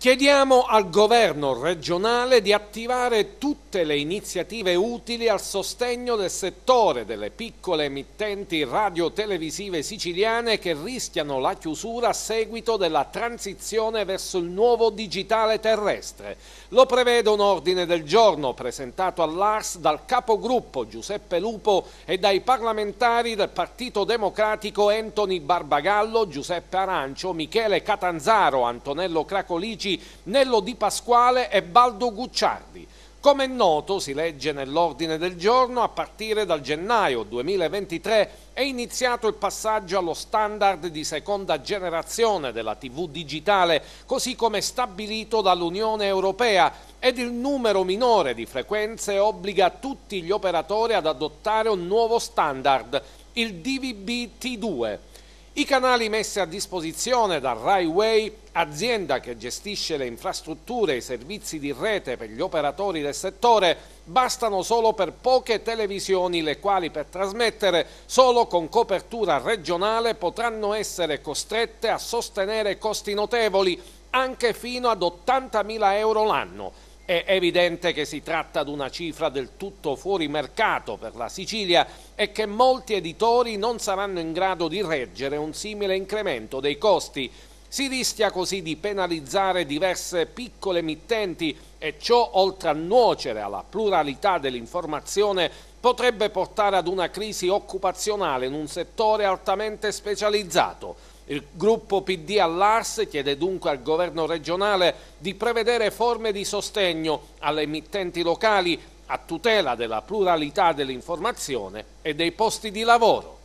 Chiediamo al governo regionale di attivare tutte le iniziative utili al sostegno del settore delle piccole emittenti radiotelevisive siciliane che rischiano la chiusura a seguito della transizione verso il nuovo digitale terrestre. Lo prevede un ordine del giorno presentato all'ARS dal capogruppo Giuseppe Lupo e dai parlamentari del Partito Democratico Anthony Barbagallo, Giuseppe Arancio, Michele Catanzaro, Antonello Cracolici voci Nello Di Pasquale e Baldo Gucciardi. Come è noto, si legge nell'ordine del giorno, a partire dal gennaio 2023 è iniziato il passaggio allo standard di seconda generazione della TV digitale, così come stabilito dall'Unione Europea, ed il numero minore di frequenze obbliga tutti gli operatori ad adottare un nuovo standard, il DVB-T2. I canali messi a disposizione da RaiWay, azienda che gestisce le infrastrutture e i servizi di rete per gli operatori del settore, bastano solo per poche televisioni le quali per trasmettere solo con copertura regionale potranno essere costrette a sostenere costi notevoli anche fino ad 80.000 euro l'anno è evidente che si tratta di una cifra del tutto fuori mercato per la Sicilia e che molti editori non saranno in grado di reggere un simile incremento dei costi. Si rischia così di penalizzare diverse piccole emittenti e ciò, oltre a nuocere alla pluralità dell'informazione, potrebbe portare ad una crisi occupazionale in un settore altamente specializzato. Il gruppo PD all'ARS chiede dunque al governo regionale di prevedere forme di sostegno alle emittenti locali a tutela della pluralità dell'informazione e dei posti di lavoro.